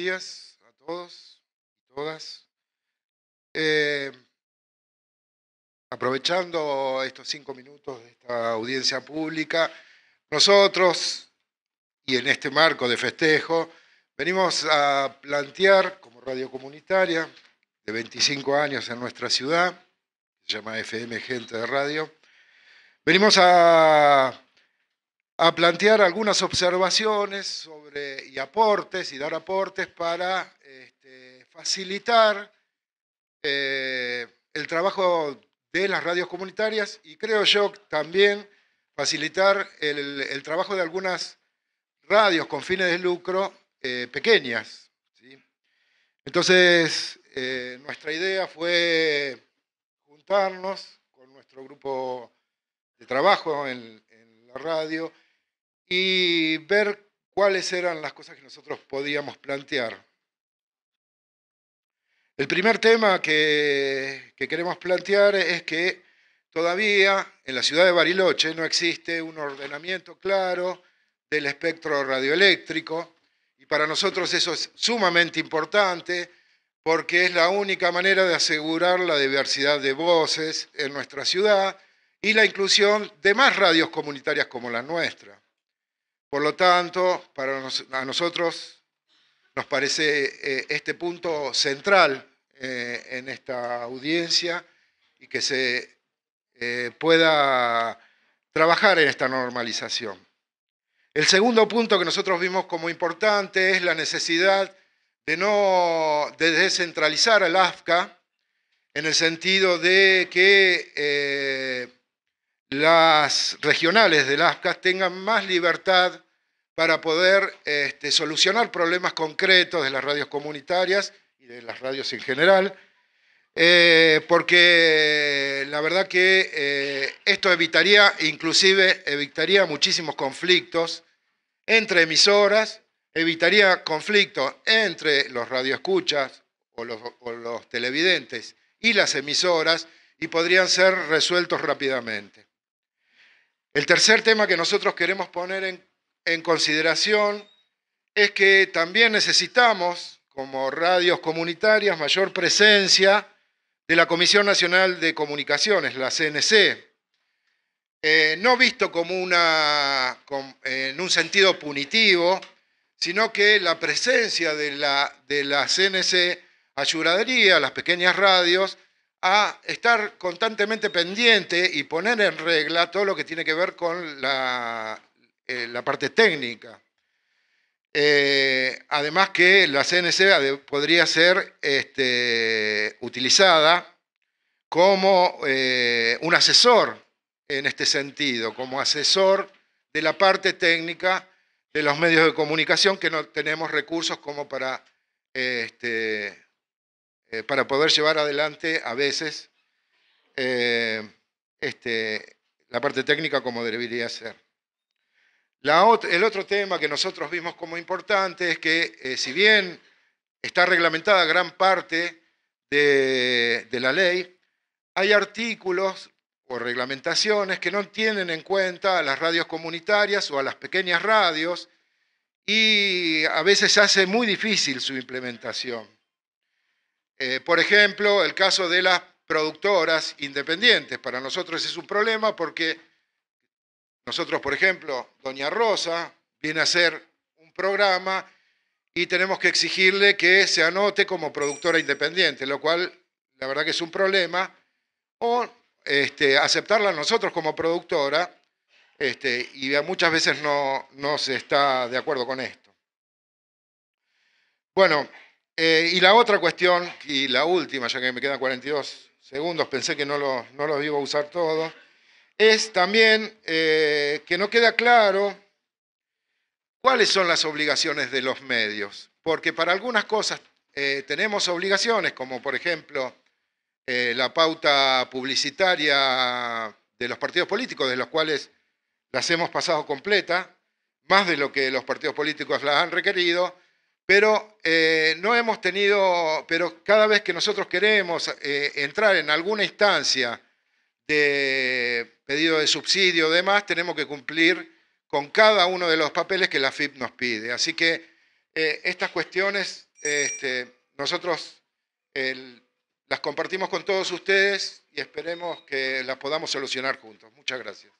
días a todos y todas. Eh, aprovechando estos cinco minutos de esta audiencia pública, nosotros, y en este marco de festejo, venimos a plantear como radio comunitaria de 25 años en nuestra ciudad, se llama FM Gente de Radio, venimos a a plantear algunas observaciones sobre, y aportes, y dar aportes para este, facilitar eh, el trabajo de las radios comunitarias y creo yo también facilitar el, trabajo de algunas radios con fines de lucro eh, pequeñas. Entonces, eh, nuestra idea fue juntarnos con nuestro grupo de trabajo en la radio y ver cuáles eran las cosas que nosotros podíamos plantear. El primer tema que, queremos plantear es que todavía en la ciudad de Bariloche no existe un ordenamiento claro del espectro radioeléctrico y para nosotros eso es sumamente importante porque es la única manera de asegurar la diversidad de voces en nuestra ciudad y la inclusión de más radios comunitarias como la nuestra. Por lo tanto, para a nosotros nos parece eh, este punto central eh, en esta audiencia y que se eh, pueda trabajar en esta normalización. El segundo punto que nosotros vimos como importante es la necesidad de no descentralizar al AFCA en el sentido de que las regionales las ASCAS tengan más libertad para poder este, solucionar problemas concretos de las radios comunitarias y de las radios en general, eh, porque la verdad que eh, esto evitaría, inclusive evitaría muchísimos conflictos entre emisoras, evitaría conflictos entre los radioescuchas o los televidentes y las emisoras, y podrían ser resueltos rápidamente. El tercer tema que nosotros queremos poner en, consideración es que también necesitamos, como radios comunitarias, mayor presencia de la Comisión Nacional de Comunicaciones, la CNC, eh, no visto como una, en un sentido punitivo, sino que la presencia de la, de la CNC ayudaría a las pequeñas radios a estar constantemente pendiente y poner en regla todo lo que tiene que ver con la, eh, la parte técnica. Eh, además que la CNC podría ser este, utilizada como eh, un asesor en este sentido, como asesor de la parte técnica de los medios de comunicación que no tenemos recursos como para este, eh, para poder llevar adelante a veces eh, este, la parte técnica como debería ser. el otro tema que nosotros vimos como importante es que eh, si bien está reglamentada gran parte de, de la ley, hay artículos o reglamentaciones que no tienen en cuenta a las radios comunitarias o a las pequeñas radios y a veces hace muy difícil su implementación. Eh, por ejemplo, el caso de las productoras independientes. Para nosotros es un problema porque nosotros, por ejemplo, Doña Rosa viene a hacer un programa y tenemos que exigirle que se anote como productora independiente, lo cual la verdad que es un problema, o este, aceptarla nosotros como productora, este, y muchas veces no, no se está de acuerdo con esto. Bueno, eh, y la otra cuestión, y la última, ya que me quedan 42 segundos, pensé que no, lo, los iba a usar todos, es también eh, que no queda claro cuáles son las obligaciones de los medios. Porque para algunas cosas eh, tenemos obligaciones, como por ejemplo la pauta publicitaria de los partidos políticos, de los cuales las hemos pasado completa, más de lo que los partidos políticos las han requerido pero eh, no hemos tenido, pero cada vez que nosotros queremos eh, entrar en alguna instancia de pedido de subsidio o demás, tenemos que cumplir con cada uno de los papeles que la FIP nos pide. Así que eh, estas cuestiones este, nosotros las compartimos con todos ustedes y esperemos que las podamos solucionar juntos. Muchas gracias.